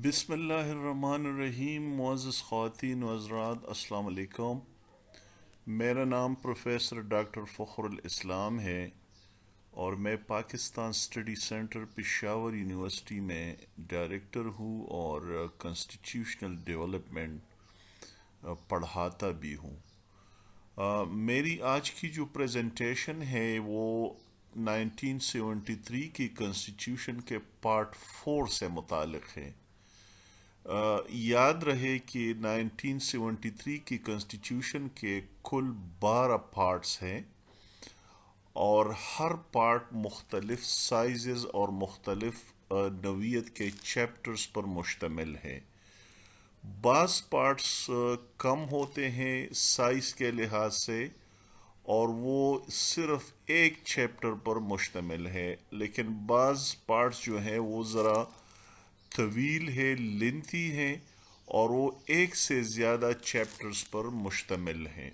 बिसमीम मोज़ ख़वान वजरात अस्सलाम मेरा नाम प्रोफेसर डॉक्टर फ़खरुल इस्लाम है और मैं Pakistan study center Peshawar university में डायरेक्टर हूँ और कंस्टिट्यूशनल डेवलपमेंट पढ़ाता भी हूँ मेरी आज की जो प्रेजेंटेशन है वो 1973 की कॉन्स्टिट्यूशन के पार्ट फोर से मुतक़ है याद रहे कि 1973 की कॉन्स्टिट्यूशन के कुल 12 पार्ट्स हैं और हर पार्ट मुख्तलिफ साइज़ और मुख्तलिफ नवीत के चैप्टर्स पर मुश्तमिल है बास पार्ट्स कम होते हैं साइज़ के लिहाज से और वो सिर्फ एक चैप्टर पर मुश्तमिल है लेकिन बाज़ पार्ट्स जो हैं वो ज़रा तवील है लेंथी है और वो एक से ज़्यादा चैप्टर्स पर मुश्तमिल हैं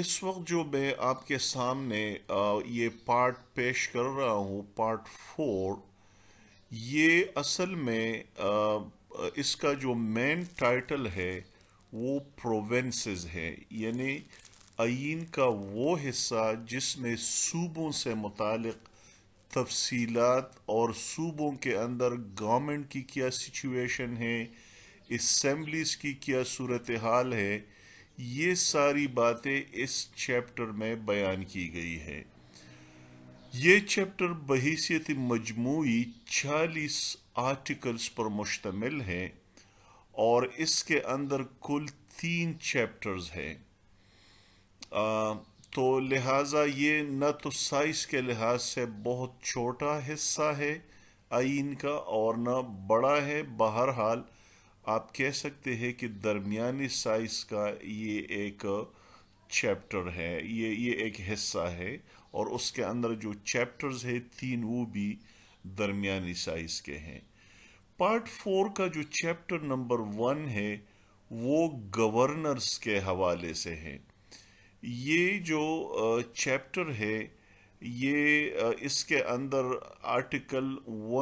इस वक्त जो मैं आपके सामने ये पार्ट पेश कर रहा हूँ पार्ट फोर ये असल में इसका जो मेन टाइटल है वो प्रोवेंस है यानी आयीन का वो हिस्सा जिसमें सूबों से मुतक़ तफसीलात और सूबों के अंदर गवर्नमेंट की क्या सिचुएशन है इसम्बलीस की क्या सूरत हाल है ये सारी बातें इस चैप्टर में बयान की गई है ये चैप्टर बहसीत मजमू 40 आर्टिकल्स पर मुश्तमिल है और इसके अंदर कुल तीन चैप्टर्स हैं तो लिहाजा ये न तो साइज़ के लिहाज से बहुत छोटा हिस्सा है आइन का और न बड़ा है बहरहाल आप कह सकते हैं कि दरमियानी साइज़ का ये एक चैप्टर है ये ये एक हिस्सा है और उसके अंदर जो चैप्टर्स है तीन वो भी दरमियानी साइज़ के हैं पार्ट फोर का जो चैप्टर नंबर वन है वो गवर्नर्स के हवाले से है ये जो चैप्टर है ये इसके अंदर आर्टिकल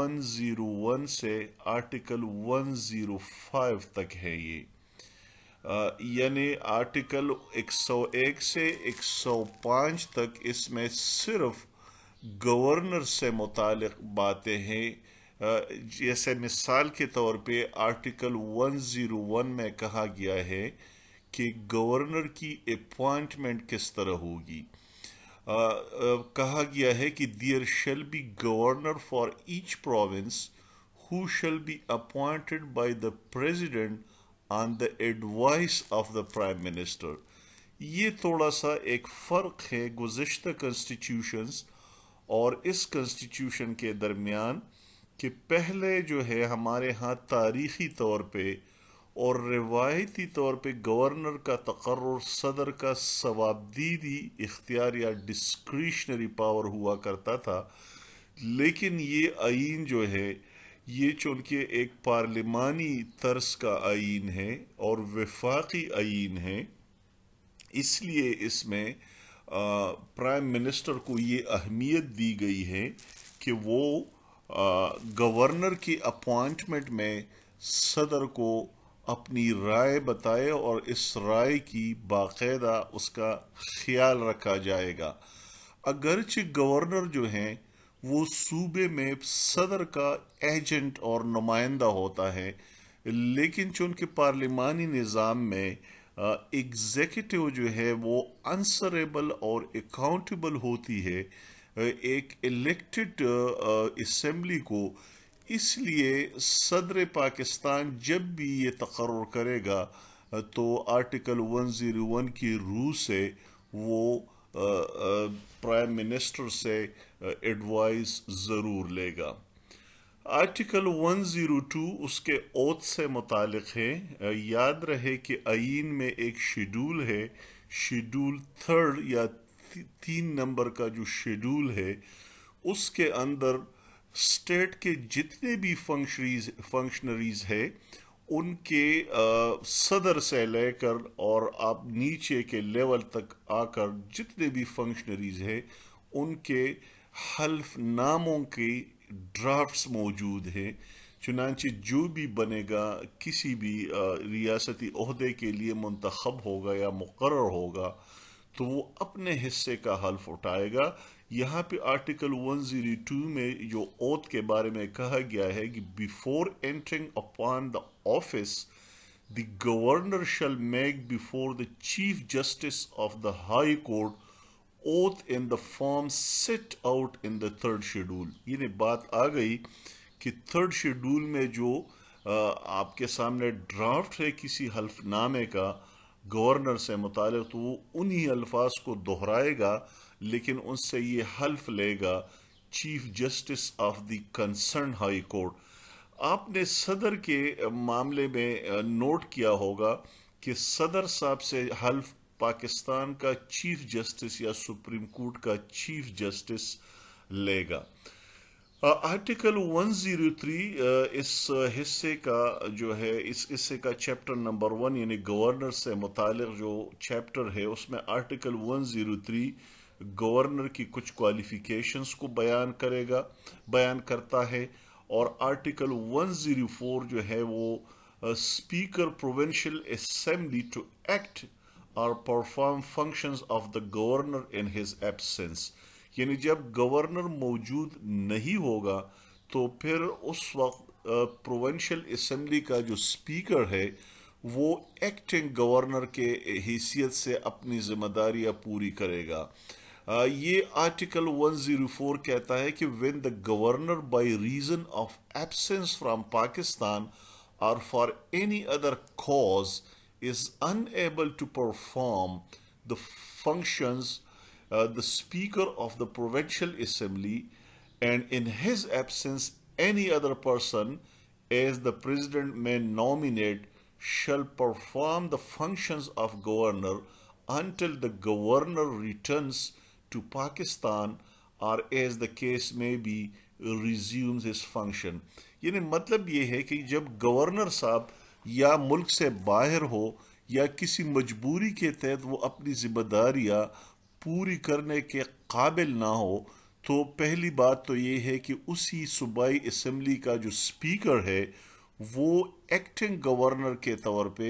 101 से आर्टिकल 105 तक है ये यानी आर्टिकल 101 से 105 तक इसमें सिर्फ गवर्नर से मुतल बातें हैं जैसे मिसाल के तौर पे आर्टिकल 101 में कहा गया है कि गवर्नर की अपॉइंटमेंट किस तरह होगी कहा गया है कि there shall be governor for each province who shall be appointed by the president on the advice of the prime minister ये थोड़ा सा एक फ़र्क है गुज्त कंस्टिट्यूशंस और इस कंस्टिट्यूशन के दरमियान कि पहले जो है हमारे यहाँ तारीखी तौर पे और रिवायती तौर पे गवर्नर का तकर्र सदर का सवाबदीदी इख्तियार या डिस्क्रिशनरी पावर हुआ करता था लेकिन ये आइन जो है ये चूंकि एक पार्लिमानी तर्स का आइन है और वफाकी आइन है इसलिए इसमें प्राइम मिनिस्टर को ये अहमियत दी गई है कि वो गवर्नर की अपॉइंटमेंट में सदर को अपनी राय बताए और इस राय की बाकायदा उसका ख्याल रखा जाएगा अगरचि गवर्नर जो हैं वो सूबे में सदर का एजेंट और नुमाइंदा होता है लेकिन चूंकि पार्लिमानी निज़ाम में एग्जेक्टिव जो है वो आंसरेबल और अकाउंटेबल होती है एक इलेक्टेड इसम्बली को इसलिए सदर पाकिस्तान जब भी ये तकर्र करेगा तो आर्टिकल 101 की रू से वो प्राइम मिनिस्टर से एडवाइस ज़रूर लेगा आर्टिकल 102 उसके ओत से मुतक है याद रहे कि आइन में एक शेड्यूल है शेड्यूल थर्ड या तीन नंबर का जो शेड्यूल है उसके अंदर स्टेट के जितने भी फंक्शरीज फंक्शनरीज है उनके सदर से लेकर और आप नीचे के लेवल तक आकर जितने भी फंक्शनरीज है उनके हल्फ नामों के ड्राफ्ट्स मौजूद हैं चुनाचे जो भी बनेगा किसी भी रियासती अहदे के लिए मंतखब होगा या मुकर होगा तो वो अपने हिस्से का हल्फ उठाएगा यहाँ पे आर्टिकल 102 में जो ओथ के बारे में कहा गया है कि before entering upon the office the governor shall make before the chief justice of the high court oath in the form set out in the third schedule ये बात आ गई कि थर्ड शेड्यूल में जो आपके सामने ड्राफ्ट है किसी हल्फनामे का गवर्नर से मुतल तो वो उन्हीं अल्फाज को दोहराएगा लेकिन उनसे ये हल्फ लेगा chief justice of the concern high court आपने सदर के मामले में नोट किया होगा कि सदर साहब से हल्फ पाकिस्तान का चीफ जस्टिस या सुप्रीम कोर्ट का चीफ जस्टिस लेगा आर्टिकल 103 इस हिस्से का जो है इस हिस्से का चैप्टर नंबर वन यानी गवर्नर से मुतल जो चैप्टर है उसमें आर्टिकल 103 गवर्नर की कुछ क्वालिफिकेशंस को बयान करेगा बयान करता है और आर्टिकल 104 जो है वो speaker provincial assembly to act और perform functions of the governor in his absence यानी जब गवर्नर मौजूद नहीं होगा तो फिर उस वक्त प्रोविंशियल असेंबली का जो स्पीकर है वो एक्टिंग गवर्नर के हैसियत से अपनी जिम्मेदारियां पूरी करेगा ये आर्टिकल 104 कहता है कि when the governor by reason of absence from Pakistan or for any other cause is unable to perform the functions the speaker of the provincial assembly and in his absence any other person as the president may nominate shall perform the functions of governor until the governor returns to Pakistan or as the case may be resumes his function yani matlab ye hai ki jab governor sahab ya mulk se bahar ho ya kisi majboori ke तहत wo apni zimmedariyan puri karne ke qabil na ho तो पहली बात तो ये है कि उसी सूबाई इसम्बली का जो स्पीकर है वो एक्टिंग गवर्नर के तौर पे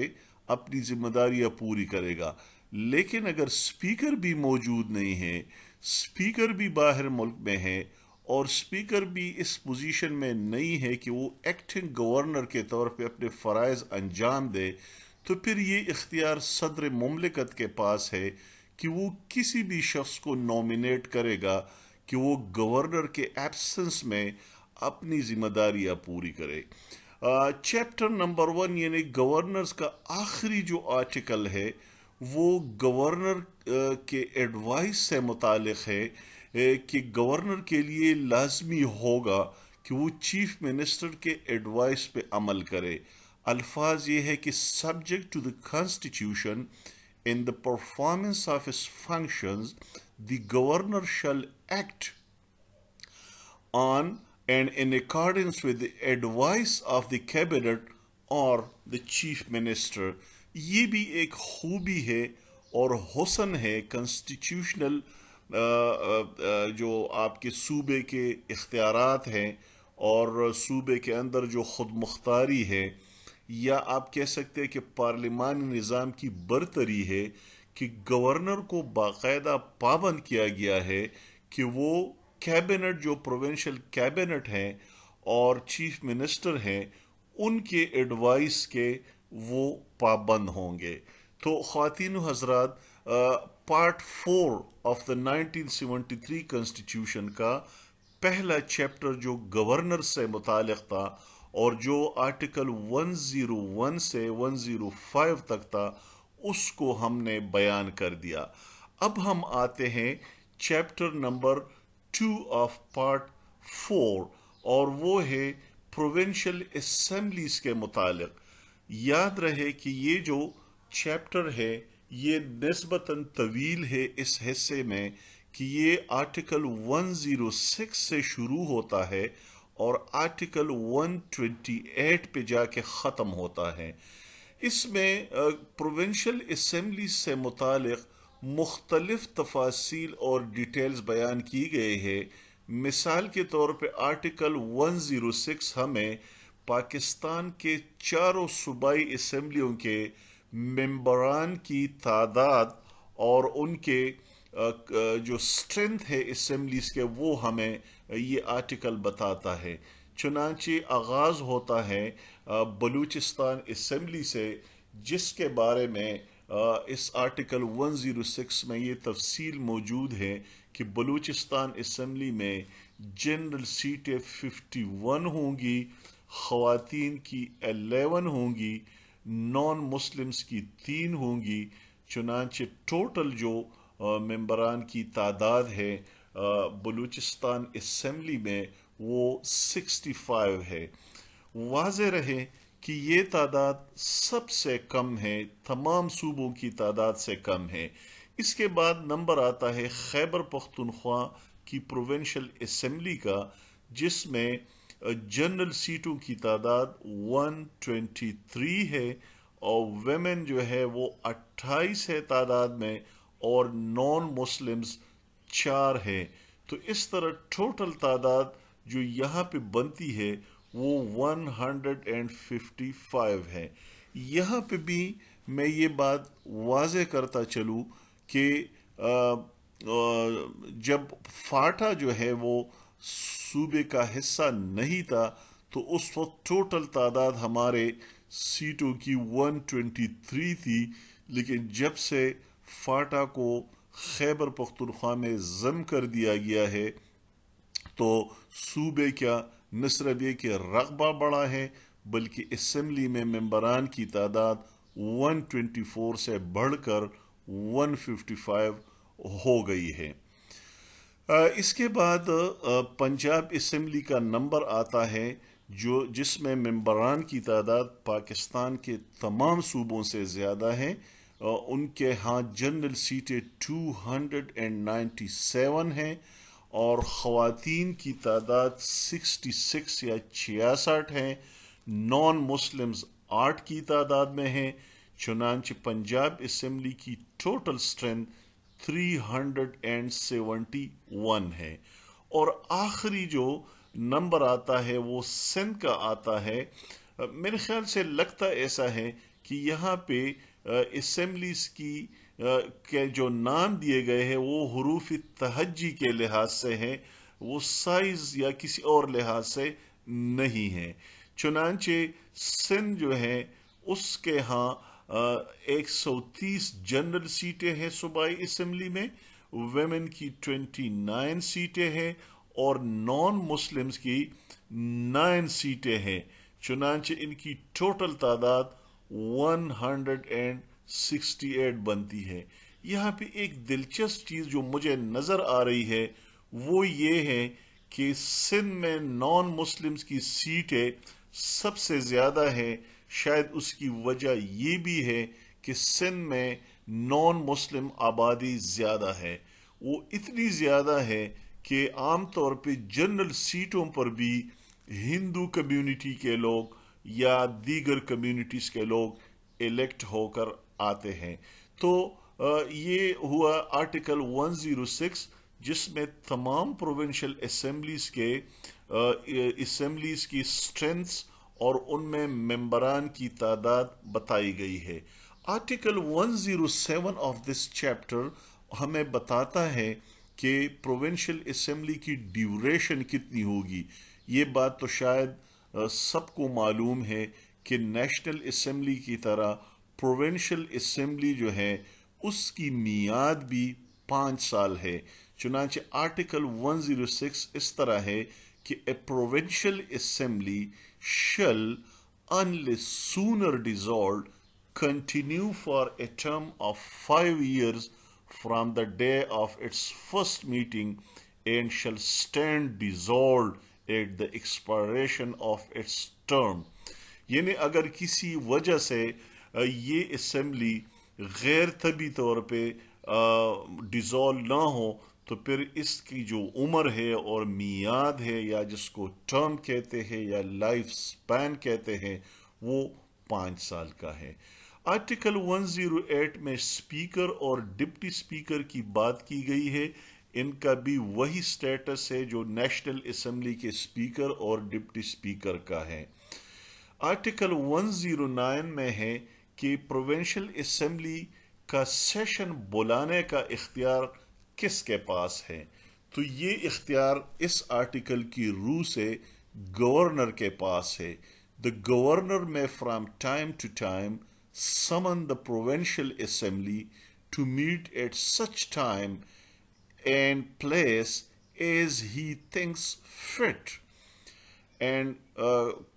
अपनी जिम्मेदारियां पूरी करेगा लेकिन अगर स्पीकर भी मौजूद नहीं है स्पीकर भी बाहर मुल्क में है और स्पीकर भी इस पोजीशन में नहीं है कि वो एक्टिंग गवर्नर के तौर पे अपने फ़रज़ अंजाम दे तो फिर ये इख्तियार सदर ममलिकत के पास है कि वो किसी भी शख्स को नॉमिनेट करेगा कि वो गवर्नर के एब्सेंस में अपनी जिम्मेदारियां पूरी करे चैप्टर नंबर वन यानी गवर्नर्स का आखिरी जो आर्टिकल है वो गवर्नर के एडवाइस से मुतल है कि गवर्नर के लिए लाजमी होगा कि वो चीफ मिनिस्टर के एडवाइस पे अमल करे अल्फाज ये है कि subject to the constitution in the performance of his functions the governor shall act on and in accordance with the advice of the cabinet or the chief minister ये भी एक खूबी है और हुसन है कॉन्स्टिट्यूशनल जो आपके सूबे के इख्तियार हैं और सूबे के अंदर जो ख़ुद मुख्तारी है या आप कह सकते हैं कि पार्लिमानी निज़ाम की बरतरी है कि गवर्नर को बाकायदा पाबंद किया गया है कि वो कैबिनेट जो प्रोविंशियल कैबिनेट हैं और चीफ मिनिस्टर हैं उनके एडवाइस के वो पाबंद होंगे तो खातिन हजरात part four of the 1973 constitution का पहला चैप्टर जो गवर्नर से मुतल था और जो आर्टिकल 101 से 105 तक था उसको हमने बयान कर दिया अब हम आते हैं chapter number two of part four और वो है प्रोविंशियल असम्बलीज के मुतालिक याद रहे कि ये जो चैप्टर है ये नस्बता तवील है इस हिस्से में कि ये आर्टिकल 106 से शुरू होता है और आर्टिकल 128 पे जाके ख़त्म होता है इसमें प्रोविंशियल असम्बली से मुतालिक़ मुख्तलिफ तफासिल और डिटेल्स बयान की गई है मिसाल के तौर पर आर्टिकल 106 हमें पाकिस्तान के चारों सूबाई इसम्बलियों के मम्बरान की तादाद और उनके जो स्ट्रेंथ है इसम्बलीस के वो हमें ये आर्टिकल बताता है चुनाचे आगाज़ होता है बलूचिस्तान इसम्बली से जिसके बारे में इस आर्टिकल 106 में ये तफसील मौजूद है कि बलूचिस्तान इसम्बली में जनरल सीटें 51 होंगी खातन की 11 होंगी नॉन मुस्लिम्स की तीन होंगी चुनाचे टोटल जो मेंबरान की तादाद है बलूचिस्तान इसम्बली में वो 65 है वाज रहे कि ये तादाद सबसे कम है तमाम सूबों की तादाद से कम है इसके बाद नंबर आता है खैबर पख्तनख्वा की प्रोवेंशल असम्बली का जिसमें जनरल सीटों की तादाद 123 है और वेमेन जो है वो 28 है तादाद में और नॉन मुस्लिम्स चार है तो इस तरह टोटल तादाद जो यहाँ पे बनती है वो 155 है यहाँ पे भी मैं ये बात वाज करता चलूँ कि जब फाटा जो है वो सूबे का हिस्सा नहीं था तो उस वक्त टोटल तादाद हमारे सीटों की 123 थी लेकिन जब से फाटा को खैबर पख्तनख्वा में जम कर दिया गया है तो सूबे का न सिर्फ ये कि रकबा बढ़ा है बल्कि इसम्बली में मेम्बरान की तादाद 124 से बढ़कर 155 हो गई है इसके बाद पंजाब इसम्बली का नंबर आता है जो जिसमें मेम्बरान की तादाद पाकिस्तान के तमाम सूबों से ज़्यादा है उनके यहाँ जनरल सीटें 297 हैं और ख़वान की तादाद 66 या छियासठ हैं नॉन मुस्लिम्स आठ की तादाद में हैं चुनाच पंजाब इसम्बली की टोटल स्ट्रेंथ 371 है और आखिरी जो नंबर आता है वो सिंध का आता है मेरे ख्याल से लगता ऐसा है कि यहाँ पे इसम्बलीस की के जो नाम दिए गए हैं वो हरूफ तहजी के लिहाज से हैं वो साइज या किसी और लिहाज से नहीं है चुनाचे सिंध जो है उसके यहाँ एक सौ तीस जनरल सीटें हैं सूबाई इसम्बली में वेमेन की ट्वेंटी नाइन सीटें हैं और नॉन मुस्लिम्स की नाइन सीटें हैं चुनाच इनकी टोटल तादाद वन हंड्रेड एंड 68 बनती है यहाँ पे एक दिलचस्प चीज़ जो मुझे नज़र आ रही है वो ये है कि सिंध में नॉन मुस्लिम्स की सीटें सबसे ज़्यादा है शायद उसकी वजह ये भी है कि सिंध में नॉन मुस्लिम आबादी ज़्यादा है वो इतनी ज़्यादा है कि आम तौर पे जनरल सीटों पर भी हिंदू कम्युनिटी के लोग या दीगर कम्युनिटीज़ के लोग इलेक्ट होकर आते हैं तो ये हुआ आर्टिकल 106 जिसमें तमाम प्रोविंशियल असम्बलीज के असम्बलीज की स्ट्रेंथ्स और उनमें मेंबरान की तादाद बताई गई है आर्टिकल 107 ऑफ दिस चैप्टर हमें बताता है कि प्रोविंशियल असम्बली की ड्यूरेशन कितनी होगी ये बात तो शायद सबको मालूम है कि नेशनल असम्बली की तरह प्रोवेंशल असम्बली जो है उसकी मियाद भी पांच साल है चुनाच आर्टिकल 106 इस तरह है कि a provincial assembly shall unless dissolve continue for a term of five years from the day of its first meeting and shall stand dissolve at the expiration of its term यानी अगर किसी वजह से ये असम्बली गैर तबी तौर पर डिज़ोल्व ना हो तो फिर इसकी जो उम्र है और मियाद है या जिसको टर्म कहते हैं या लाइफ स्पैन कहते हैं वो पाँच साल का है आर्टिकल 108 में स्पीकर और डिप्टी स्पीकर की बात की गई है इनका भी वही स्टेटस है जो नेशनल असम्बली के स्पीकर और डिप्टी स्पीकर का है आर्टिकल 109 में है कि प्रोविंशियल असम्बली का सेशन बुलाने का इख्तियार किसके पास है तो ये इख्तियार इस आर्टिकल की रू से गवर्नर के पास है the governor may from time to time summon the provincial assembly to meet at such time and place as he thinks fit and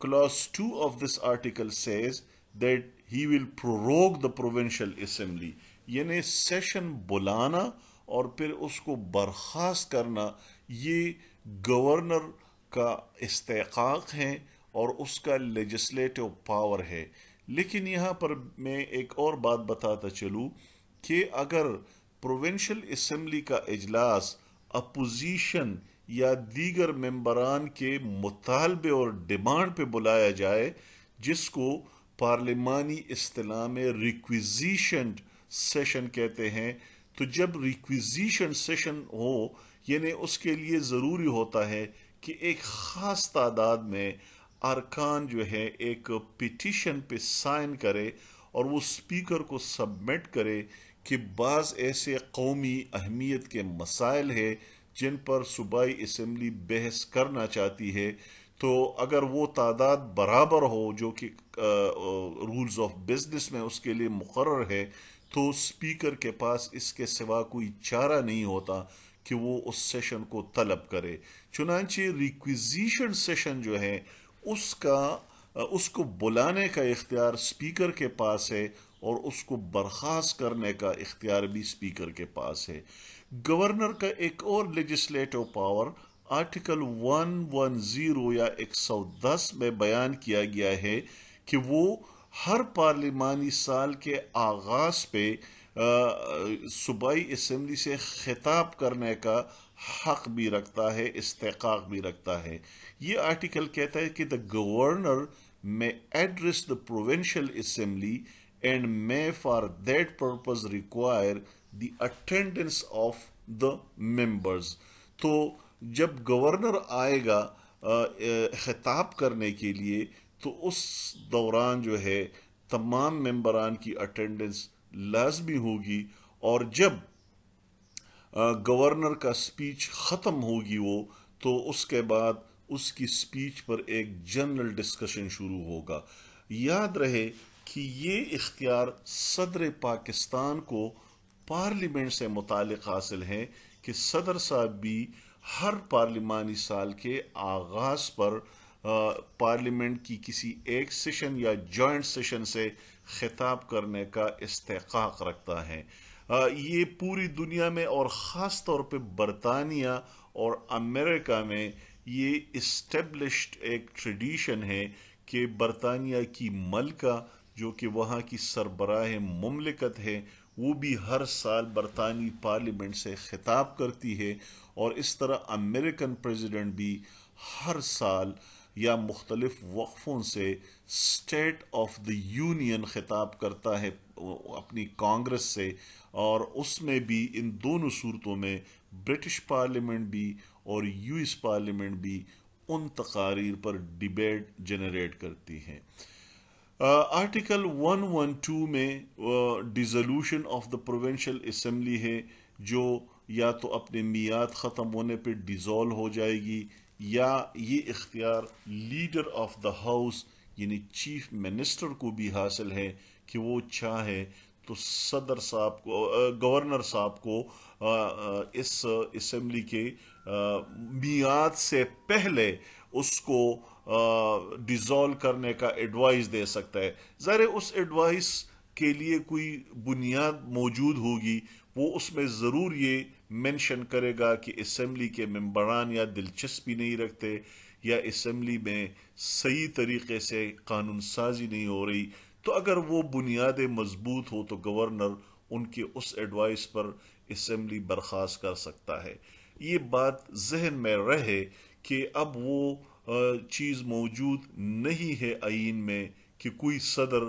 clause two of this article says that he will prorogue the provincial assembly यानी session बुलाना और फिर उसको बर्खास्त करना ये governor का इस्तेकाक है और उसका लेजिस्लेटिव पावर है लेकिन यहाँ पर मैं एक और बात बताता चलूँ कि अगर प्रोविंशल इसम्बली का अजलास अपोजिशन या दीगर मेम्बरान के मुतालबे और डिमांड पे बुलाया जाए जिसको पार्लिमानी असलाह में रिक्विजिशन सेशन कहते हैं तो जब रिक्विजिशन सेशन हो यानी उसके लिए ज़रूरी होता है कि एक ख़ास तादाद में अरकान जो है एक पिटिशन पे साइन करे और वो स्पीकर को सबमिट करे कि बाज़ ऐसे कौमी अहमियत के मसाइल है जिन पर सूबाई इसम्बली बहस करना चाहती है तो अगर वो तादाद बराबर हो जो कि रूल्स ऑफ बिजनेस में उसके लिए मुकर है तो स्पीकर के पास इसके सिवा कोई चारा नहीं होता कि वो उस सेशन को तलब करे चुनाचे रिक्विजिशन सेशन जो है उसका उसको बुलाने का इख्तियार स्पीकर के पास है और उसको बर्खास्त करने का इख्तियार भी स्पीकर के पास है गवर्नर का एक और लेजिस्लेटिव पावर आर्टिकल 110 या 110 में बयान किया गया है कि वो हर पार्लिमानी साल के आगाज पे सूबाई इसम्बली से खिताब करने का हक भी रखता है इस्तेकाक भी रखता है ये आर्टिकल कहता है कि the governor may address the provincial assembly and may for that purpose require the attendance of the members तो जब गवर्नर आएगा खिताब करने के लिए तो उस दौरान जो है तमाम मेंबरान की अटेंडेंस लाजमी होगी और जब गवर्नर का स्पीच ख़त्म होगी वो तो उसके बाद उसकी स्पीच पर एक जनरल डिस्कशन शुरू होगा याद रहे कि ये इख्तियार सदर पाकिस्तान को पार्लियामेंट से मुतल हासिल है कि सदर साहब भी हर पार्लिमानी साल के आगाज़ पर पार्लियामेंट की किसी एक सेशन या जॉइंट सेशन से खिताब करने का इस्तेकाक रखता है ये पूरी दुनिया में और ख़ास तौर पे बरतानिया और अमेरिका में ये इस्टेब्लिश्ड एक ट्रेडिशन है कि बरतानिया की मलका जो कि वहाँ की सरबराह ममलिकत है वो भी हर साल बरतानी पार्लियामेंट से खिताब करती है और इस तरह अमेरिकन प्रेसिडेंट भी हर साल या मुख्तलिफ वक्फ़ों से स्टेट ऑफ द यूनियन खिताब करता है अपनी कांग्रेस से और उसमें भी इन दोनों सूरतों में ब्रिटिश पार्लियामेंट भी और यूएस पार्लियामेंट भी उन तकारीर पर डिबेट जनरेट करती हैं आर्टिकल 112 में dissolution of the provincial assembly है जो या तो अपने मियाद ख़त्म होने पर डिज़ोल्व हो जाएगी या ये इख्तियार लीडर ऑफ द हाउस यानी चीफ मिनिस्टर को भी हासिल है कि वो चाहे तो सदर साहब को गवर्नर साहब को इस इसम्बली के मियाद से पहले उसको डिज़ोल्व करने का एडवाइस दे सकता है ज़र उस एडवाइस के लिए कोई बुनियाद मौजूद होगी वो उसमें ज़रूर ये मेंशन करेगा कि असम्बली के मम्बरान या दिलचस्पी नहीं रखते या इसम्बली में सही तरीके से कानून साजी नहीं हो रही तो अगर वो बुनियादें मजबूत हो तो गवर्नर उनके उस एडवाइस पर असम्बली बर्खास्त कर सकता है ये बात जहन में रहे कि अब वो चीज़ मौजूद नहीं है आइन में कि कोई सदर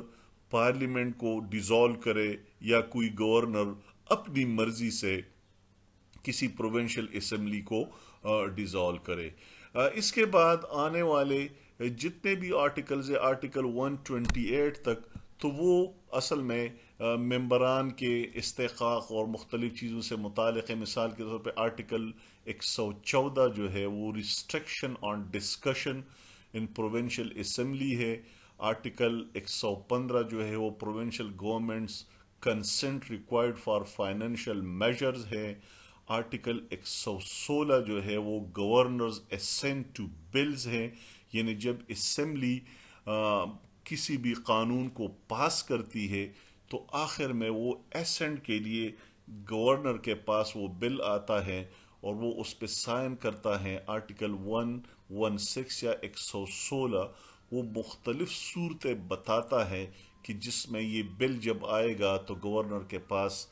पार्लियामेंट को डिज़ोल्व करे या कोई गवर्नर अपनी मर्ज़ी से किसी प्रोविंशियल असम्बली को डिज़ोल्व करे इसके बाद आने वाले जितने भी आर्टिकल्स है आर्टिकल 128 तक तो वो असल में मेम्बरान के इस्तेखाक और मुख्तलिफ चीज़ों से मुतल है मिसाल के तौर पर आर्टिकल 114 जो है वो restriction on discussion in provincial assembly है आर्टिकल 115 जो है वो provincial government's consent required for financial measures है आर्टिकल 116 जो है वो गवर्नर्स एसेंट टू बिल्स हैं यानी जब इसम्बली किसी भी कानून को पास करती है तो आखिर में वो एसेंट के लिए गवर्नर के पास वो बिल आता है और वो उस पर साइन करता है आर्टिकल 116 या 116 वो मुख्तलिफ सूरतें बताता है कि जिसमें ये बिल जब आएगा तो गवर्नर के पास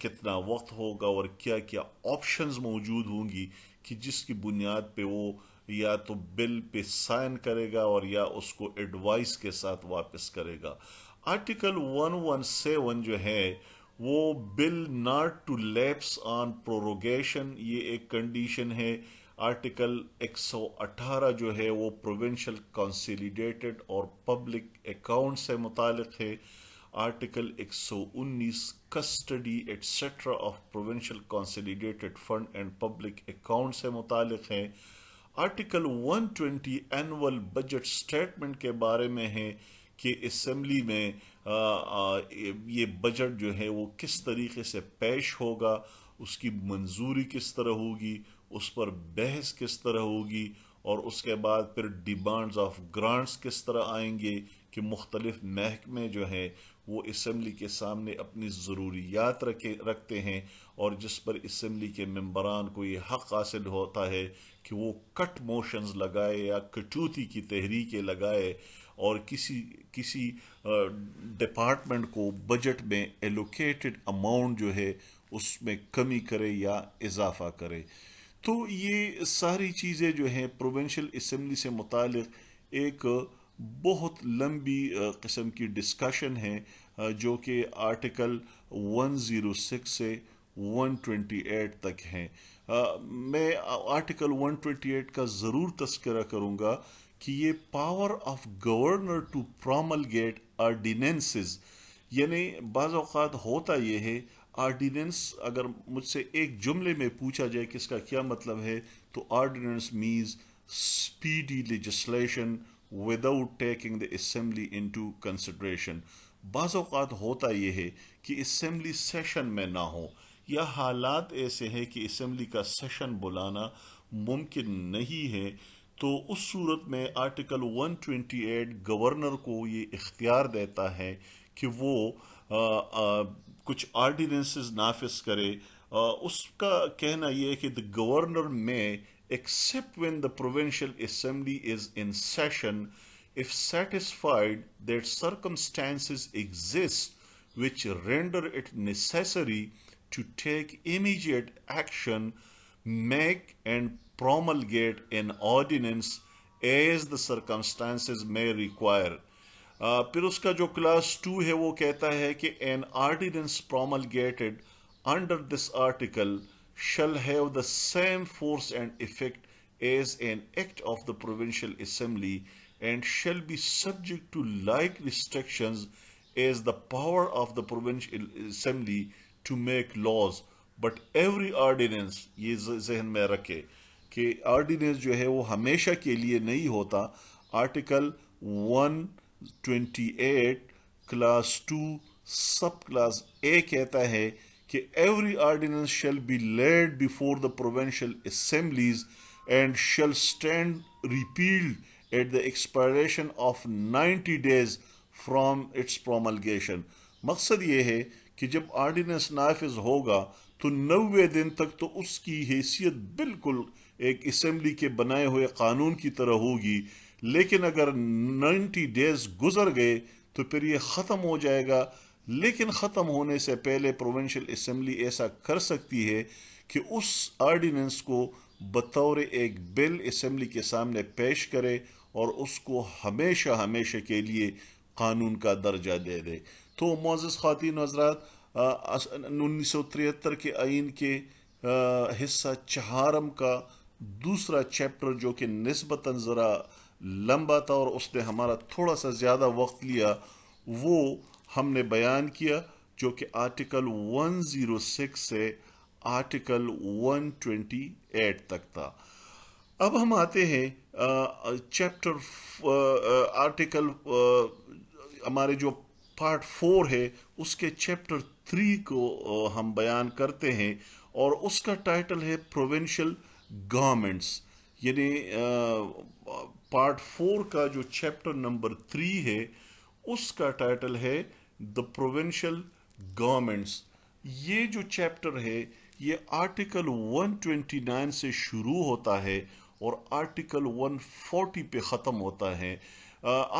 कितना वक्त होगा और क्या क्या ऑप्शंस मौजूद होंगी कि जिसकी बुनियाद पे वो या तो बिल पे साइन करेगा और या उसको एडवाइस के साथ वापस करेगा आर्टिकल 117 जो है वो bill not to lapse on prorogation ये एक कंडीशन है आर्टिकल 118 जो है वो प्रोविंशियल कंसोलिडेटेड और पब्लिक अकाउंट से मुतल है article 119 custody etcetera of provincial consolidated fund and public account से मुतल है आर्टिकल 120 एनुअल बजट स्टेटमेंट के बारे में है कि इसम्बली में आ, आ, ये बजट जो है वो किस तरीके से पेश होगा उसकी मंजूरी किस तरह होगी उस पर बहस किस तरह होगी और उसके बाद फिर डिमांड्स ऑफ ग्रांट्स किस तरह आएंगे कि मुख्तलिफ महकमे जो हैं वो इसम्बली के सामने अपनी ज़रूरियात रखे रखते हैं और जिस पर इसम्बली के मम्बरान को ये हक़ हासिल होता है कि वो कट मोशंस लगाए या कटूती की तहरीकें लगाए और किसी किसी डिपार्टमेंट को बजट में एलोकेटेड अमाउंट जो है उसमें कमी करे या इजाफा करे तो ये सारी चीज़ें जो हैं प्रोविंशल इसम्बली से मुतल एक बहुत लंबी किस्म की डिस्कशन है जो कि आर्टिकल 106 से 128 तक हैं मैं आर्टिकल 128 का ज़रूर तस्करा करूँगा कि ये power of governor to promulgate ordinance यानी बाज़ात होता ये है आर्डीनेंस अगर मुझसे एक जुमले में पूछा जाए कि इसका क्या मतलब है तो ordinance means speedy legislation without taking the assembly into consideration बाज़ात होता यह है कि असम्बली सेशन में ना हो या हालात ऐसे हैं कि असम्बली का सेशन बुलाना मुमकिन नहीं है तो उस सूरत में आर्टिकल 128 गवर्नर को ये इख्तियार देता है कि वो आ, आ, कुछ आर्डीनेंसेस नाफिज करे आ, उसका कहना यह है कि the governor may except when the provincial assembly is in session if satisfied that circumstances exist which render it necessary to take immediate action make and promulgate an ordinance as the circumstances may require uh, उसका जो class to है वो कहता है कि an ordinance promulgated under this article shall have the same force and effect as an act of the provincial assembly and shall be subject to like restrictions as the power of the provincial assembly to make laws But every ordinance is जहन में rakhe. कि ordinance जो है वो हमेशा के लिए नहीं होता Article 128 Class 2, सब क्लास ए कहता है कि every ordinance shall be laid before the provincial assemblies and shall stand repealed at the expiration of 90 days from its promulgation मकसद ये है कि जब आर्डीनेंस नाफिज होगा तो नबे दिन तक तो उसकी हैसियत बिल्कुल एक इसम्बली के बनाए हुए कानून की तरह होगी लेकिन अगर 90 डेज गुजर गए तो फिर ये ख़त्म हो जाएगा लेकिन ख़त्म होने से पहले प्रोविंशियल असम्बली ऐसा कर सकती है कि उस आर्डीनेंस को बतौर एक बिल असम्बली के सामने पेश करे और उसको हमेशा हमेशा के लिए कानून का दर्जा दे दे तो मोज़ खातिन हजरात उन्नीस सौ तिहत्तर के आइन के आ, हिस्सा चहारम का दूसरा चैप्टर जो कि नस्बता ज़रा लंबा था और उसने हमारा थोड़ा सा ज़्यादा वक्त लिया वो हमने बयान किया जो कि आर्टिकल 106 से आर्टिकल 128 तक था अब हम आते हैं चैप्टर आर्टिकल हमारे जो पार्ट फोर है उसके चैप्टर थ्री को हम बयान करते हैं और उसका टाइटल है प्रोविंशियल गवर्नमेंट्स यानी पार्ट फोर का जो चैप्टर नंबर थ्री है उसका टाइटल है द प्रोविंशियल गवर्नमेंट्स ये जो चैप्टर है ये आर्टिकल 129 से शुरू होता है और आर्टिकल 140 पे ख़त्म होता है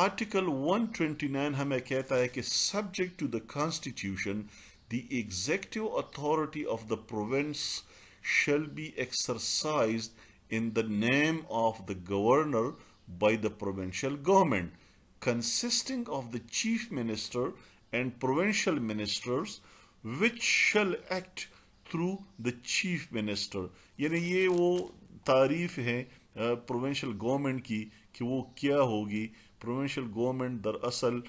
आर्टिकल 129 हमें कहता है कि subject to the constitution the executive authority of the province shall be exercise in the name of the governor by the provincial government consisting of the chief minister and provincial ministers which shall act through the chief minister यानी ये वो तारीफ है provincial government ki कि वो क्या होगी provincial government दरअसल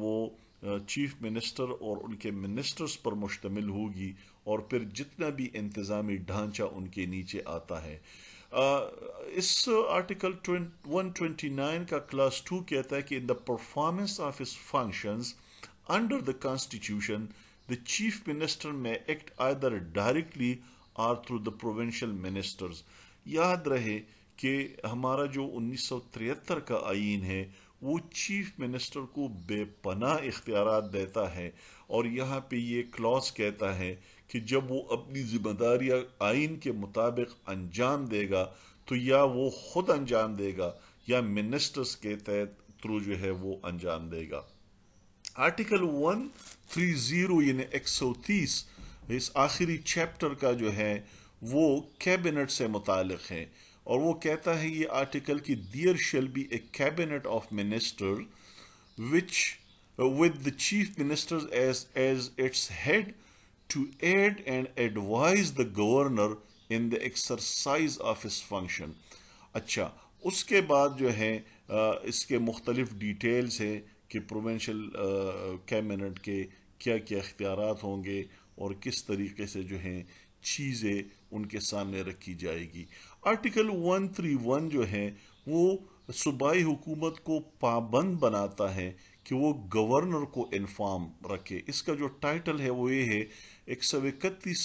wo चीफ मिनिस्टर और उनके मिनिस्टर्स पर मुश्तमिल होगी और फिर जितना भी इंतज़ामी ढांचा उनके नीचे आता है इस आर्टिकल 129 का क्लास टू कहता है कि in the performance of his functions under the constitution the chief minister may act either directly or through the provincial ministers याद रहे कि हमारा जो 1973 का आइन है वो चीफ मिनिस्टर को बेपना इख्तियार देता है और यहाँ पे ये क्लॉज कहता है कि जब वो अपनी जिम्मेदारियाँ आइन के मुताबिक अंजाम देगा तो या वो खुद अंजाम देगा या मिनिस्टर्स के तहत थ्रू जो है वो अंजाम देगा आर्टिकल 130 यानी 130 इस आखिरी चैप्टर का जो है वो कैबिनेट से मुतल है और वो कहता है ये आर्टिकल की there shall be a cabinet of minister which Uh, with the chief minister as, as its head to aid and advise the governor in the exercise of his function अच्छा उसके बाद जो है uh, इसके मुख्तलिफ details हैं कि provincial cabinet uh, के क्या क्या अख्तियार होंगे और किस तरीके से जो हैं चीज़ें उनके सामने रखी जाएगी आर्टिकल 131 जो है वो सूबाई हुकूमत को पाबंद बनाता है कि वो गवर्नर को इन्फॉर्म रखे इसका जो टाइटल है वो ये है एक सौ इकतीस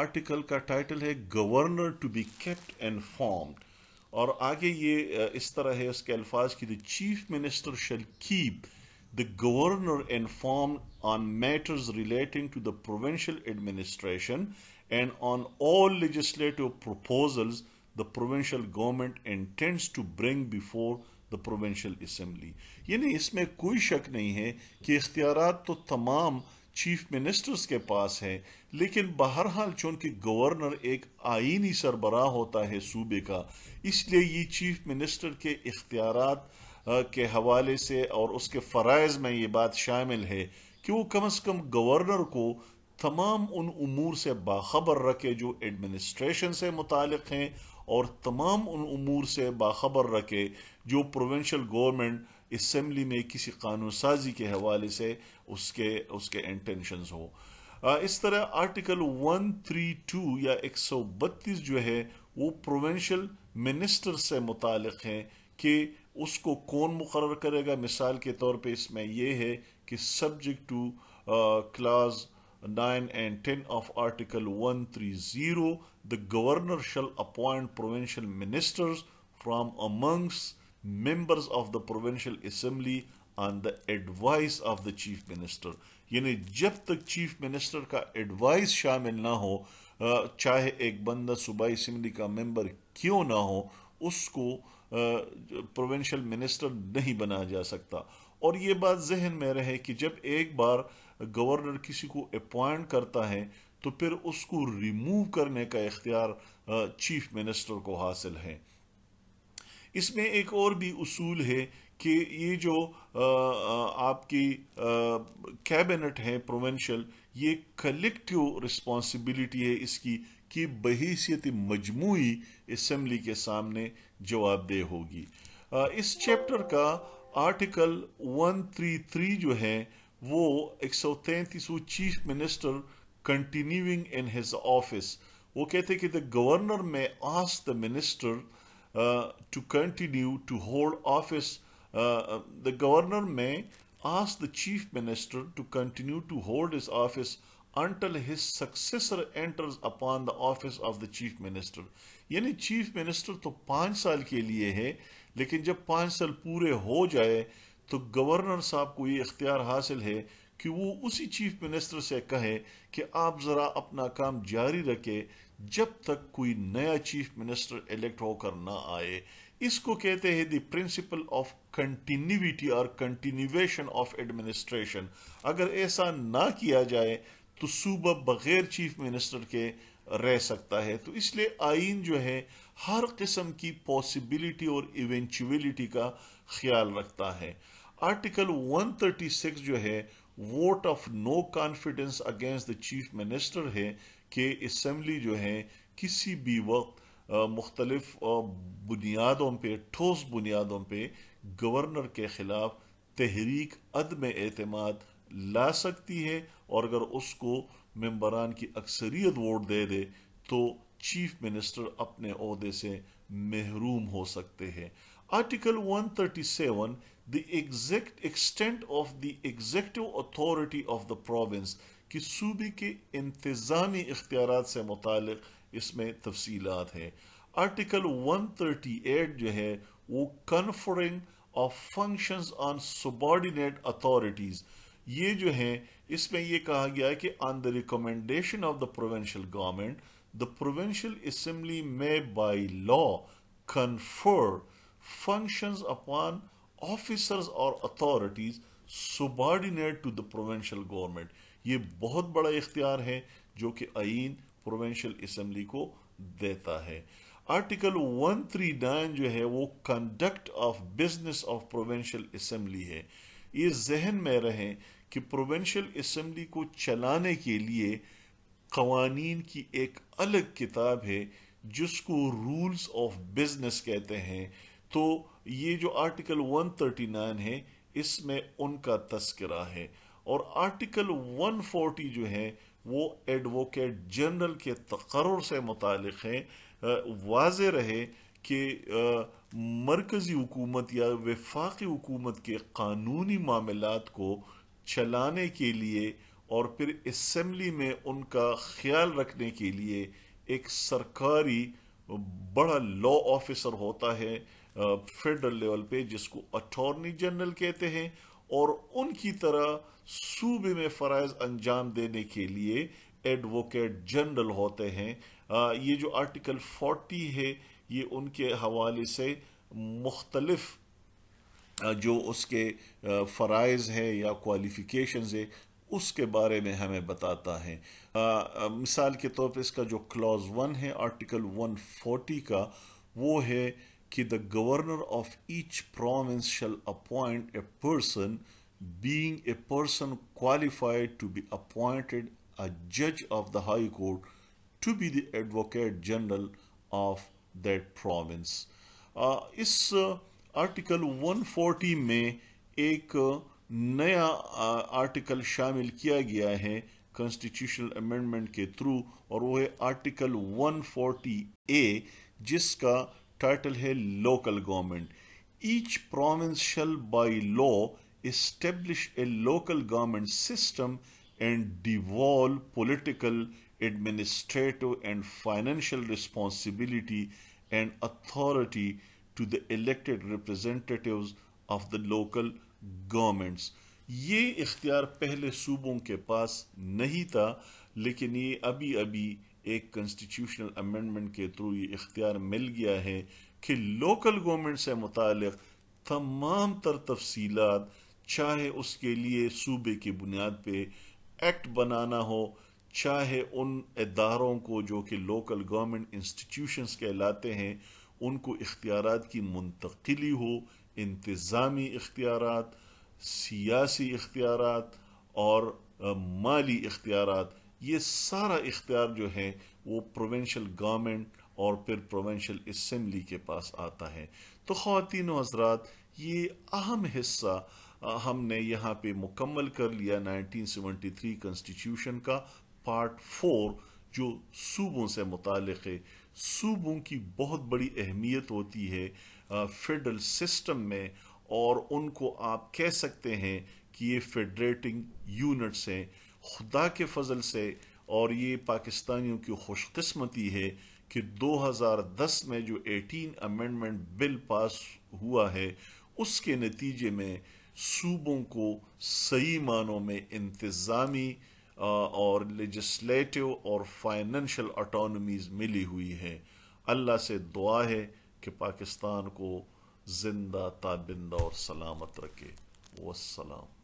आर्टिकल का टाइटल है governor to be kept inform और आगे ये इस तरह है इसके अल्फाज की the chief minister shall keep the governor inform on matters relating to the provincial administration and on all legislative proposals the provincial government intends to bring before the provincial assembly यानी इसमें कोई शक नहीं है कि इख्तियार तो तमाम चीफ मिनिस्टर्स के पास है लेकिन बहरहाल चूंकि गवर्नर एक आइनी सरबराह होता है सूबे का इसलिए ये चीफ मिनिस्टर के इख्तियार के हवाले से और उसके फ़रज़ में ये बात शामिल है कि वो कम अज़ कम गवर्नर को तमाम उन अमूर से बाखबर रखे जो एडमिनिस्ट्रेशन से मुतल हैं और तमाम उन अमूर से बाखबर रखे जो प्रोवेंशल गवर्नमेंट इसम्बली में किसी कानून साजी के हवाले से उसके उसके इंटेंशन हो इस तरह आर्टिकल 132 या 132 जो है वो प्रोवेंशल मिनिस्टर से मुतल है कि उसको कौन मुकर करेगा मिसाल के तौर पर इसमें यह है कि subject to clause 9 and 10 of Article 130, the governor shall appoint provincial ministers from amongst members of the provincial assembly on the advice of the chief minister यानी जब तक चीफ मिनिस्टर का एडवाइस शामिल ना हो चाहे एक बंदा सूबाई असम्बली का मेंबर क्यों ना हो उसको प्रोविंशियल मिनिस्टर नहीं बनाया जा सकता और ये बात जहन में रहे कि जब एक बार गवर्नर किसी को अपॉइंट करता है तो फिर उसको रिमूव करने का इख्तियार चीफ मिनिस्टर को हासिल है इसमें एक और भी उसूल है कि ये जो आपकी कैबिनेट है प्रोवेंशल ये कलेक्टिव रिस्पॉन्सिबिलिटी है इसकी कि बहसीत मजमू इसम्बली के सामने जवाबदेह होगी इस चैप्टर का आर्टिकल 133 जो है वो 133 वो chief minister continuing in his office वो कहते कि the governor may ask the minister to continue to hold office the governor may ask the chief minister to continue to hold his office until his successor enter upon the office of the chief minister यानी chief minister तो पाँच साल के लिए है लेकिन जब पाँच साल पूरे हो जाए तो गवर्नर साहब को ये इख्तियार हासिल है कि वो उसी चीफ मिनिस्टर से कहे कि आप ज़रा अपना काम जारी रखें जब तक कोई नया चीफ मिनिस्टर इलेक्ट होकर ना आए इसको कहते हैं द प्रिंसिपल ऑफ कंटिन्यूटी और कंटिन्यूएशन ऑफ एडमिनिस्ट्रेशन अगर ऐसा ना किया जाए तो सूबा बगैर चीफ मिनिस्टर के रह सकता है तो इसलिए आइन जो है हर किस्म की पॉसिबिलिटी और इवेंचुअलिटी का ख्याल रखता है आर्टिकल 136 जो है vote of no confidence against the chief minister है कि इसम्बली जो है किसी भी वक्त मुख्तलफ बुनियादों पर ठोस बुनियादों पर गवर्नर के ख़िलाफ़ तहरीक अदम अतमाद ला सकती है और अगर उसको मम्बरान की अक्सरियत वोट दे दे तो चीफ मिनिस्टर अपने अहदे से महरूम हो सकते हैं article one thirty seven the exact extent of the executive authority of the province कि सूबे के इंतज़ामी इख्तियार से मुतल इसमें तफसीत हैं आर्टिकल 138 जो है वो conferring of functions on subordinate authorities ये जो है इसमें ये कहा गया है कि on the recommendation of the provincial government the provincial assembly may by law confer functions upon officers और authorities subordinate to the provincial government ये बहुत बड़ा इख्तियार है जो कि आइन प्रोवेंशल इसम्बली को देता है आर्टिकल 139 जो है वो conduct of business of provincial assembly है ये जहन में रहें कि प्रोवेंशल असेंबली को चलाने के लिए कवानीन की एक अलग किताब है जिसको रूल्स ऑफ बिजनेस कहते हैं तो ये जो आर्टिकल 139 है इसमें उनका तस्करा है और आर्टिकल 140 जो है वो एडवोकेट जनरल के तकर से मुतल है वाज रहे कि मरकज़ी हुकूमत या वफाकी हुकूमत के कानूनी मामला को चलाने के लिए और फिर इसम्बली में उनका ख्याल रखने के लिए एक सरकारी बड़ा लॉ ऑफिसर होता है फेडरल लेवल पे जिसको अटॉर्नी जनरल कहते हैं और उनकी तरह सूबे में फ़रज़ अंजाम देने के लिए एडवोकेट जनरल होते हैं आ, ये जो आर्टिकल 40 है ये उनके हवाले से मुख्तलफ जो उसके फ़रज़ हैं या क्वालिफ़िकेशंस है उसके बारे में हमें बताता है आ, आ, मिसाल के तौर पर इसका जो क्लॉज़ वन है आर्टिकल 140 का वो है कि the governor of each province shall appoint a person being a person qualified to be appointed a जज of the high court to be the advocate general of that province इस article one 140 में एक uh, नया article uh, शामिल किया गया है constitutional amendment के थ्रू और वो है आर्टिकल 140 ए जिसका टाइटल है local government each province shall by law establish a local government system and devolve political administrative and financial responsibility and authority to the elected representative of the local governments ये इख्तियार पहले सूबों के पास नहीं था लेकिन ये अभी अभी एक कॉन्स्टिट्यूशनल अमेंडमेंट के थ्रू ये इख्तियार मिल गया है कि लोकल गवर्नमेंट से मुतल तमाम तर तफसीलत चाहे उसके लिए सूबे की बुनियाद पर एक्ट बनाना हो चाहे उन इदारों को जो कि लोकल गवर्नमेंट इंस्टीट्यूशन कहलाते हैं उनको इख्तियार की मुंतकली हो इंतज़ामी इख्तियार सियासी इख्तियार और माली इख्तियार ये सारा इख्तियार जो है वो प्रोवेंशल गवर्नमेंट और फिर प्रोवेंशल इसम्बली के पास आता है तो खातिन हजरात ये अहम हिस्सा हमने यहाँ पे मुकम्मल कर लिया 1973 कॉन्स्टिट्यूशन का पार्ट फोर जो सूबों से मुतल है सूबों की बहुत बड़ी अहमियत होती है फेडरल सिस्टम में और उनको आप कह सकते हैं कि ये फेडरेटिंग यूनिट्स हैं खुदा के फजल से और ये पाकिस्तानियों की खुशकस्मती है कि 2010 में जो 18 अमेंडमेंट बिल पास हुआ है उसके नतीजे में सूबों को सही मानों में इंतज़ामी और लजस्लेटिव और फाइनेंशियल अटोनमीज मिली हुई है अल्लाह से दुआ है कि पाकिस्तान को ज़िंदा ताबिंदा और सलामत रखे वसलाम